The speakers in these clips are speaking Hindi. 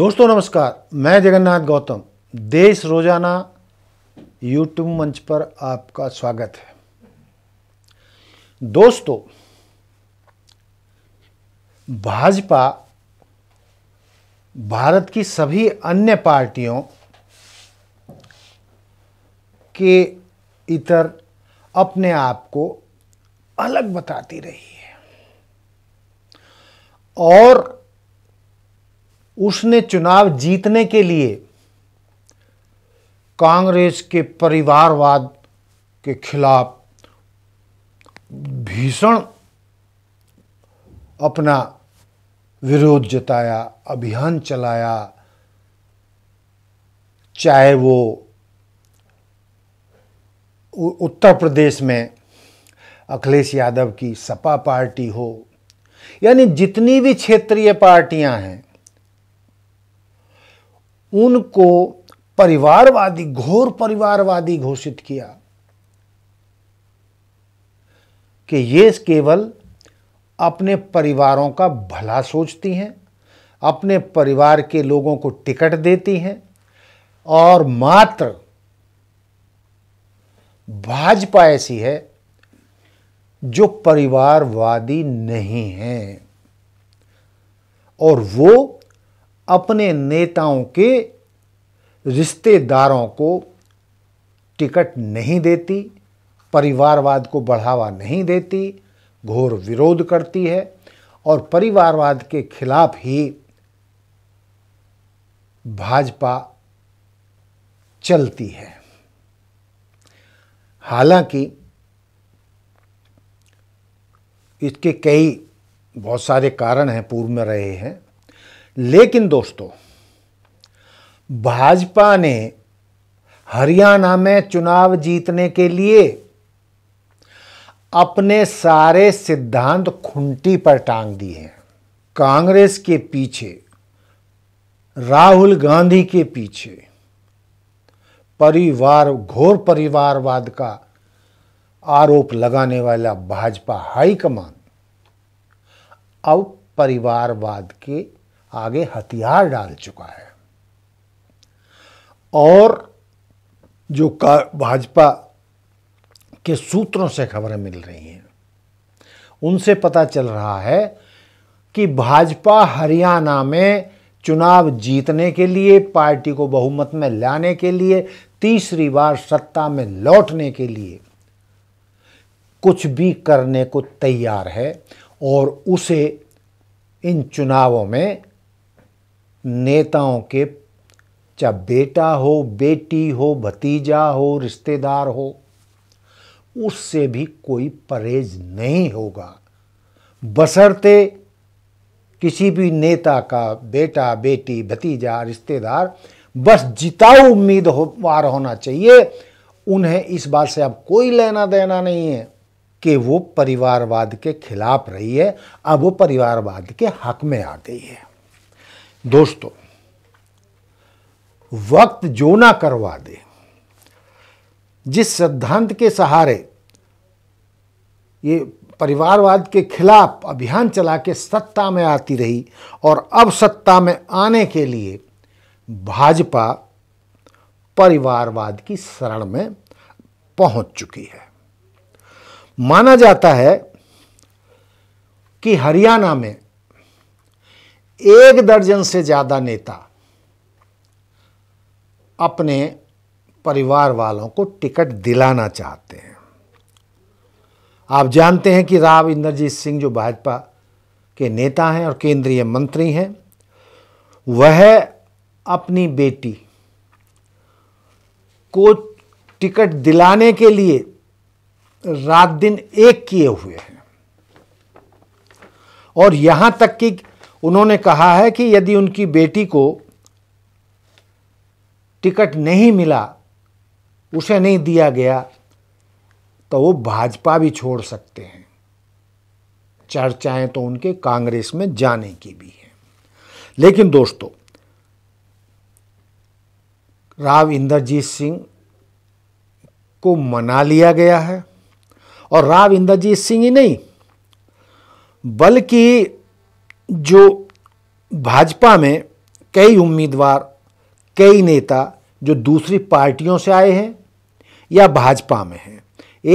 दोस्तों नमस्कार मैं जगन्नाथ गौतम देश रोजाना यूट्यूब मंच पर आपका स्वागत है दोस्तों भाजपा भारत की सभी अन्य पार्टियों के इतर अपने आप को अलग बताती रही है और उसने चुनाव जीतने के लिए कांग्रेस के परिवारवाद के खिलाफ भीषण अपना विरोध जताया अभियान चलाया चाहे वो उत्तर प्रदेश में अखिलेश यादव की सपा पार्टी हो यानी जितनी भी क्षेत्रीय पार्टियां हैं उनको परिवारवादी घोर परिवारवादी घोषित किया कि ये केवल अपने परिवारों का भला सोचती हैं अपने परिवार के लोगों को टिकट देती हैं और मात्र भाजपा ऐसी है जो परिवारवादी नहीं है और वो अपने नेताओं के रिश्तेदारों को टिकट नहीं देती परिवारवाद को बढ़ावा नहीं देती घोर विरोध करती है और परिवारवाद के खिलाफ ही भाजपा चलती है हालांकि इसके कई बहुत सारे कारण हैं पूर्व में रहे हैं लेकिन दोस्तों भाजपा ने हरियाणा में चुनाव जीतने के लिए अपने सारे सिद्धांत खुंटी पर टांग दिए हैं कांग्रेस के पीछे राहुल गांधी के पीछे परिवार घोर परिवारवाद का आरोप लगाने वाला भाजपा हाईकमान अब परिवारवाद के आगे हथियार डाल चुका है और जो भाजपा के सूत्रों से खबरें मिल रही हैं उनसे पता चल रहा है कि भाजपा हरियाणा में चुनाव जीतने के लिए पार्टी को बहुमत में लाने के लिए तीसरी बार सत्ता में लौटने के लिए कुछ भी करने को तैयार है और उसे इन चुनावों में नेताओं के चाहे बेटा हो बेटी हो भतीजा हो रिश्तेदार हो उससे भी कोई परहेज नहीं होगा बसरते किसी भी नेता का बेटा बेटी भतीजा रिश्तेदार बस जिताऊ उम्मीद हो वार होना चाहिए उन्हें इस बात से अब कोई लेना देना नहीं है कि वो परिवारवाद के खिलाफ रही है अब वो परिवारवाद के हक में आ गई है दोस्तों वक्त जो ना करवा दे जिस सिद्धांत के सहारे ये परिवारवाद के खिलाफ अभियान चला के सत्ता में आती रही और अब सत्ता में आने के लिए भाजपा परिवारवाद की शरण में पहुंच चुकी है माना जाता है कि हरियाणा में एक दर्जन से ज़्यादा नेता अपने परिवार वालों को टिकट दिलाना चाहते हैं आप जानते हैं कि राव इंद्रजीत सिंह जो भाजपा के नेता हैं और केंद्रीय मंत्री हैं वह अपनी बेटी को टिकट दिलाने के लिए रात दिन एक किए हुए हैं और यहां तक कि उन्होंने कहा है कि यदि उनकी बेटी को टिकट नहीं मिला उसे नहीं दिया गया तो वो भाजपा भी छोड़ सकते हैं चर्चाएं तो उनके कांग्रेस में जाने की भी है लेकिन दोस्तों राव इंद्रजीत सिंह को मना लिया गया है और राव इंद्रजीत सिंह ही नहीं बल्कि जो भाजपा में कई उम्मीदवार कई नेता जो दूसरी पार्टियों से आए हैं या भाजपा में हैं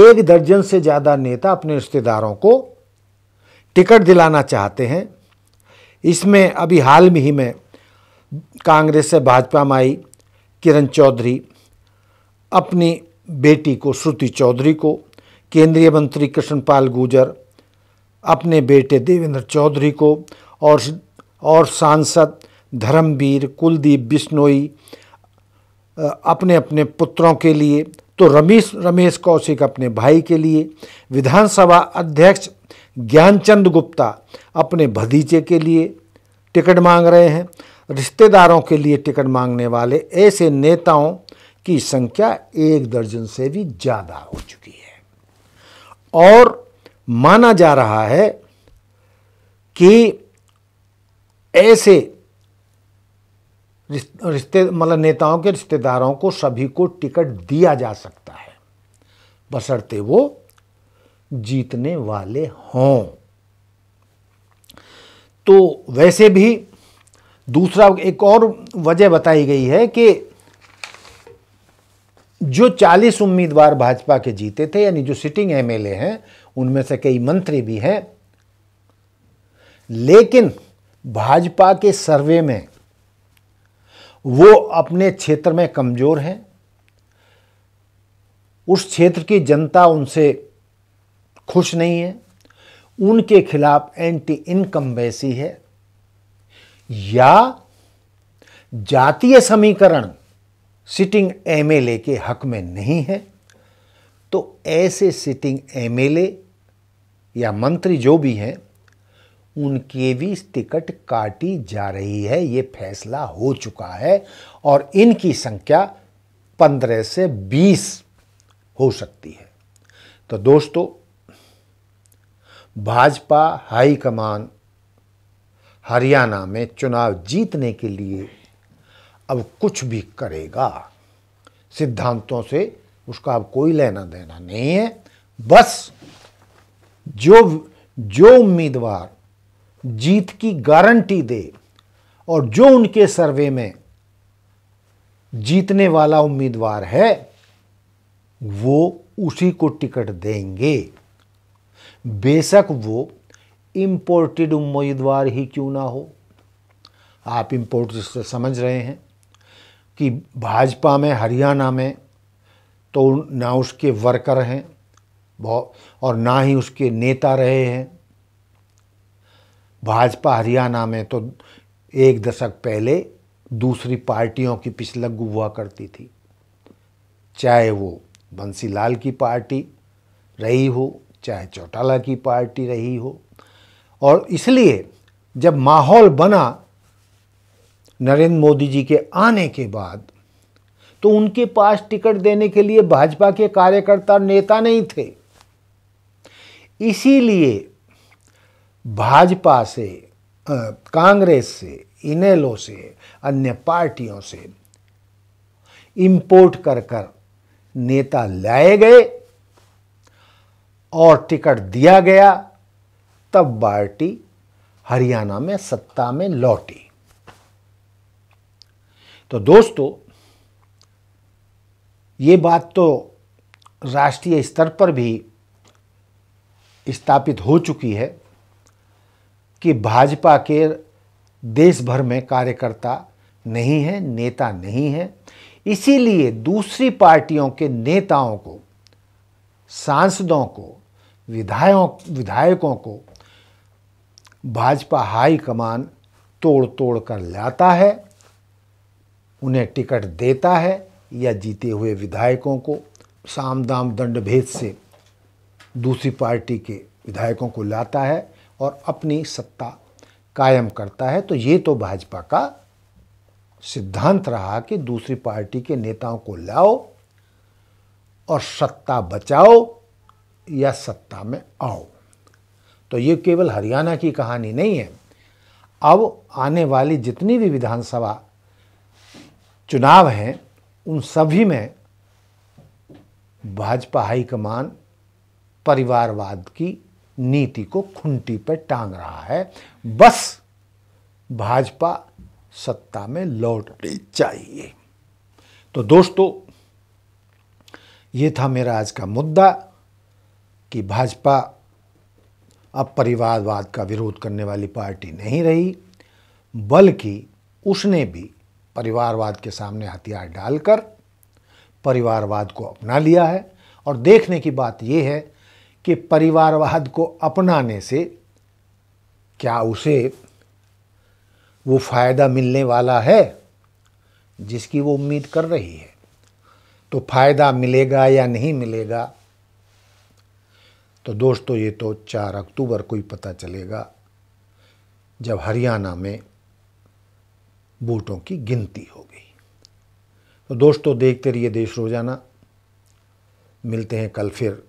एक दर्जन से ज़्यादा नेता अपने रिश्तेदारों को टिकट दिलाना चाहते हैं इसमें अभी हाल में ही में कांग्रेस से भाजपा में आई किरण चौधरी अपनी बेटी को श्रुति चौधरी को केंद्रीय मंत्री कृष्णपाल गुर्जर अपने बेटे देवेंद्र चौधरी को और और सांसद धर्मवीर कुलदीप बिश्नोई अपने अपने पुत्रों के लिए तो रमेश रमेश कौशिक अपने भाई के लिए विधानसभा अध्यक्ष ज्ञानचंद गुप्ता अपने भतीजे के लिए टिकट मांग रहे हैं रिश्तेदारों के लिए टिकट मांगने वाले ऐसे नेताओं की संख्या एक दर्जन से भी ज़्यादा हो चुकी है और माना जा रहा है कि ऐसे रिश्ते मतलब नेताओं के रिश्तेदारों को सभी को टिकट दिया जा सकता है बसरते वो जीतने वाले हों तो वैसे भी दूसरा एक और वजह बताई गई है कि जो 40 उम्मीदवार भाजपा के जीते थे यानी जो सिटिंग एमएलए हैं उनमें से कई मंत्री भी हैं लेकिन भाजपा के सर्वे में वो अपने क्षेत्र में कमज़ोर हैं उस क्षेत्र की जनता उनसे खुश नहीं है उनके खिलाफ एंटी इनकम्बेसी है या जातीय समीकरण सिटिंग एमएलए के हक में नहीं है तो ऐसे सिटिंग एमएलए या मंत्री जो भी हैं उनके भी टिकट काटी जा रही है ये फैसला हो चुका है और इनकी संख्या पंद्रह से बीस हो सकती है तो दोस्तों भाजपा हाईकमान हरियाणा में चुनाव जीतने के लिए अब कुछ भी करेगा सिद्धांतों से उसका अब कोई लेना देना नहीं है बस जो जो उम्मीदवार जीत की गारंटी दे और जो उनके सर्वे में जीतने वाला उम्मीदवार है वो उसी को टिकट देंगे बेशक वो इंपोर्टेड उम्मीदवार ही क्यों ना हो आप इंपोर्ट से समझ रहे हैं कि भाजपा में हरियाणा में तो ना उसके वर्कर हैं और ना ही उसके नेता रहे हैं भाजपा हरियाणा में तो एक दशक पहले दूसरी पार्टियों की पिछलग हुआ करती थी चाहे वो बंसीलाल की पार्टी रही हो चाहे चौटाला की पार्टी रही हो और इसलिए जब माहौल बना नरेंद्र मोदी जी के आने के बाद तो उनके पास टिकट देने के लिए भाजपा के कार्यकर्ता नेता नहीं थे इसीलिए भाजपा से कांग्रेस से इनेलो से अन्य पार्टियों से इंपोर्ट कर कर नेता लाए गए और टिकट दिया गया तब पार्टी हरियाणा में सत्ता में लौटी तो दोस्तों ये बात तो राष्ट्रीय स्तर पर भी स्थापित हो चुकी है कि भाजपा के देश भर में कार्यकर्ता नहीं है नेता नहीं है इसीलिए दूसरी पार्टियों के नेताओं को सांसदों को विधायकों विधायकों को भाजपा हाई कमान तोड़ तोड़ कर लाता है उन्हें टिकट देता है या जीते हुए विधायकों को साम दाम दंड भेद से दूसरी पार्टी के विधायकों को लाता है और अपनी सत्ता कायम करता है तो ये तो भाजपा का सिद्धांत रहा कि दूसरी पार्टी के नेताओं को लाओ और सत्ता बचाओ या सत्ता में आओ तो ये केवल हरियाणा की कहानी नहीं है अब आने वाली जितनी भी विधानसभा चुनाव हैं उन सभी में भाजपा हाईकमान परिवारवाद की नीति को खुंटी पर टांग रहा है बस भाजपा सत्ता में लौटनी चाहिए तो दोस्तों ये था मेरा आज का मुद्दा कि भाजपा अब परिवारवाद का विरोध करने वाली पार्टी नहीं रही बल्कि उसने भी परिवारवाद के सामने हथियार डालकर परिवारवाद को अपना लिया है और देखने की बात यह है कि परिवारवाद को अपनाने से क्या उसे वो फ़ायदा मिलने वाला है जिसकी वो उम्मीद कर रही है तो फ़ायदा मिलेगा या नहीं मिलेगा तो दोस्तों ये तो चार अक्टूबर को ही पता चलेगा जब हरियाणा में वोटों की गिनती हो गई तो दोस्तों देखते रहिए देश रोज़ाना मिलते हैं कल फिर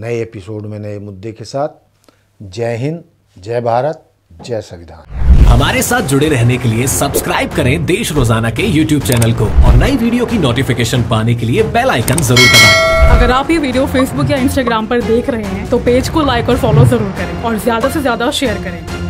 नए एपिसोड में नए मुद्दे के साथ जय हिंद जय भारत जय संविधान हमारे साथ जुड़े रहने के लिए सब्सक्राइब करें देश रोजाना के यूट्यूब चैनल को और नई वीडियो की नोटिफिकेशन पाने के लिए बेल आइकन जरूर दबाएं। अगर आप ये वीडियो फेसबुक या इंस्टाग्राम पर देख रहे हैं तो पेज को लाइक और फॉलो जरूर करें और ज्यादा से ज्यादा शेयर करें